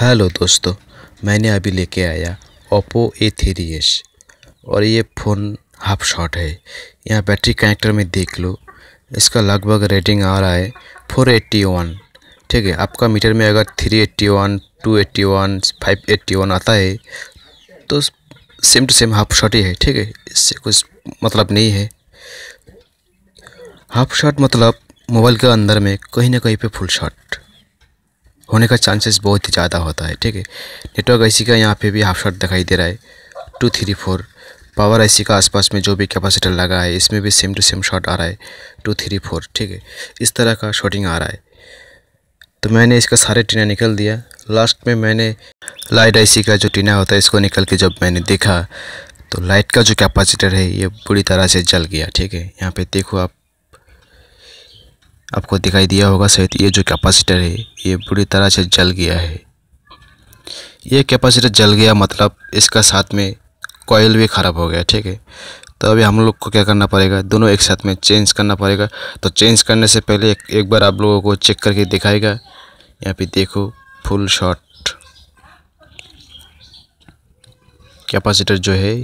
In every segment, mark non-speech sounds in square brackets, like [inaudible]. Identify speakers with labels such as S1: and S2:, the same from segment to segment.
S1: hello दोस्तों मैंने अभी लेके आया ओप्पो ए थ्री एस और ये फ़ोन हाफ शॉट है यहाँ बैटरी कनेक्टर में देख लो इसका लगभग रेटिंग आ रहा है फोर एट्टी वन ठीक है आपका मीटर में अगर three eighty eighty one one two five eighty one आता है तो same to same half short ही है ठीक है इससे कुछ मतलब नहीं है हाफ शॉट मतलब मोबाइल के अंदर में कहीं ना कहीं पे फुल शॉट होने का चांसेस बहुत ही ज़्यादा होता है ठीक है नेटवर्क आईसी का यहाँ पे भी हाफ शॉट दिखाई दे रहा है two three four power IC का आसपास में जो भी कैपेसिटर लगा है इसमें भी सेम टू सेम शॉट आ रहा है टू थ्री फोर ठीक है इस तरह का शॉटिंग आ रहा है तो मैंने इसका सारे टीना निकल दिया लास्ट में मैंने लाइट आईसी का जो टीना होता है इसको निकल के जब मैंने देखा तो लाइट का जो कैपेसिटर है ये पूरी तरह से जल गया ठीक है यहाँ पर देखो आप आपको दिखाई दिया होगा शायद ये जो कैपेसिटर है ये पूरी तरह से जल गया है ये कैपेसिटर जल गया मतलब इसका साथ में कॉयल भी ख़राब हो गया ठीक है तो अभी हम लोग को क्या करना पड़ेगा दोनों एक साथ में चेंज करना पड़ेगा तो चेंज करने से पहले एक, एक बार आप लोगों को चेक करके दिखाएगा यहाँ पे देखो फुल शॉट कैपेसिटर जो है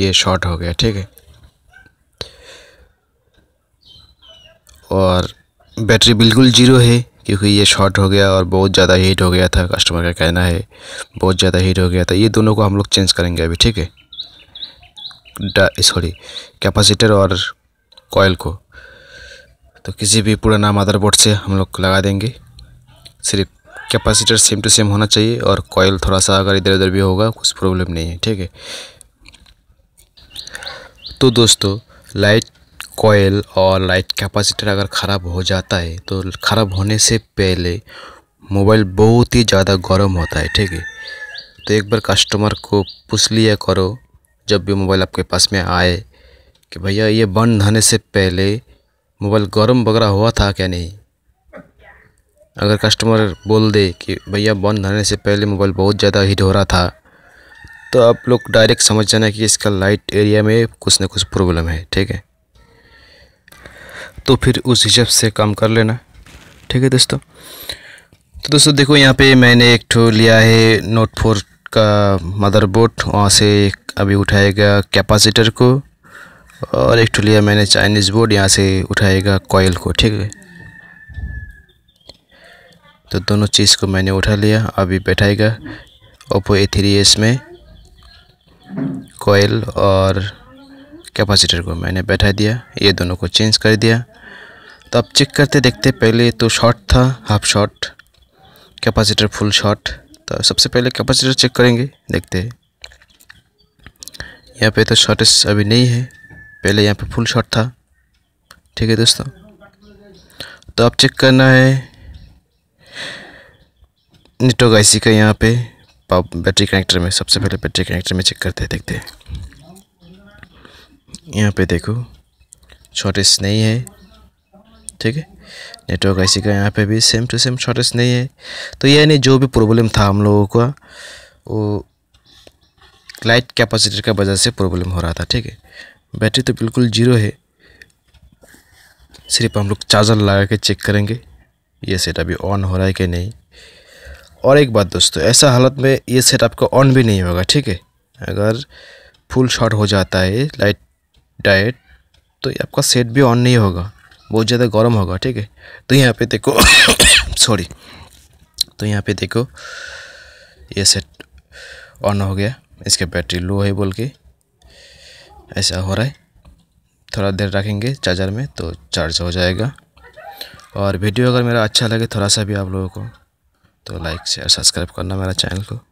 S1: ये शॉर्ट हो गया ठीक है और बैटरी बिल्कुल ज़ीरो है क्योंकि ये शॉर्ट हो गया और बहुत ज़्यादा हीट हो गया था कस्टमर का कहना है बहुत ज़्यादा हीट हो गया था ये दोनों को हम लोग चेंज करेंगे अभी ठीक है सॉरी कैपेसिटर और कॉयल को तो किसी भी पुराना मदरबोर्ड से हम लोग लगा देंगे सिर्फ कैपेसिटर सेम टू सेम होना चाहिए और कॉयल थोड़ा सा अगर इधर उधर भी होगा कुछ प्रॉब्लम नहीं है ठीक है तो दोस्तों लाइट कोयल और लाइट कैपेसिटर अगर ख़राब हो जाता है तो ख़राब होने से पहले मोबाइल बहुत ही ज़्यादा गर्म होता है ठीक है तो एक बार कस्टमर को पूछ लिया करो जब भी मोबाइल आपके पास में आए कि भैया ये बंद होने से पहले मोबाइल गर्म वगैरह हुआ था क्या नहीं अगर कस्टमर बोल दे कि भैया बंद होने से पहले मोबाइल बहुत ज़्यादा हीट हो रहा था तो आप लोग डायरेक्ट समझ जाना कि इसका लाइट एरिया में कुछ ना कुछ प्रॉब्लम है ठीक है तो फिर उस हिसाब से काम कर लेना ठीक है दोस्तों तो दोस्तों देखो यहाँ पे मैंने एक ठो लिया है नोट फोर का मदरबोर्ड वहाँ से अभी उठाएगा कैपेसिटर को और एक ठो लिया मैंने चाइनीज़ बोर्ड यहाँ से उठाएगा कॉयल को ठीक है तो दोनों चीज़ को मैंने उठा लिया अभी बैठाएगा ओप्पो ए थ्री एस में कोयल और कैपेसिटर को मैंने बैठा दिया ये दोनों को चेंज कर दिया तो अब चेक करते देखते पहले तो शॉर्ट था half short capacitor full short तो सबसे पहले कैपेसिटर चेक करेंगे देखते हैं यहाँ पे तो शॉर्टेज अभी नहीं है पहले यहाँ पे फुल शॉर्ट था ठीक है दोस्तों तो अब चेक करना है नेटवर्क सी का यहाँ पे बैटरी कनेक्टर में सबसे पहले बैटरी कनेक्टर में चेक करते हैं देखते हैं यहाँ पे देखो शॉर्टेज नहीं है ठीक है नेटवर्क आईसी का यहाँ पे भी सेम टू सेम शॉर्टेज नहीं है तो यानी जो भी प्रॉब्लम था हम लोगों का वो लाइट कैपेसिटर का वजह से प्रॉब्लम हो रहा था ठीक है बैटरी तो बिल्कुल जीरो है सिर्फ हम लोग चार्जर लगा के चेक करेंगे ये सेट अभी ऑन हो रहा है कि नहीं और एक बात दोस्तों ऐसा हालत में ये सेट आपका ऑन भी नहीं होगा ठीक है अगर फुल शॉर्ट हो जाता है लाइट डाइट तो ये आपका सेट भी ऑन नहीं होगा बहुत ज़्यादा गर्म होगा ठीक है तो यहाँ पे देखो सॉरी [coughs] तो यहाँ पे देखो ये सेट ऑन हो गया इसके बैटरी लो है बोल के ऐसा हो रहा है थोड़ा देर रखेंगे चार्जर में तो चार्ज हो जाएगा और वीडियो अगर मेरा अच्छा लगे थोड़ा सा भी आप लोगों को तो लाइक शेयर सब्सक्राइब करना मेरा चैनल को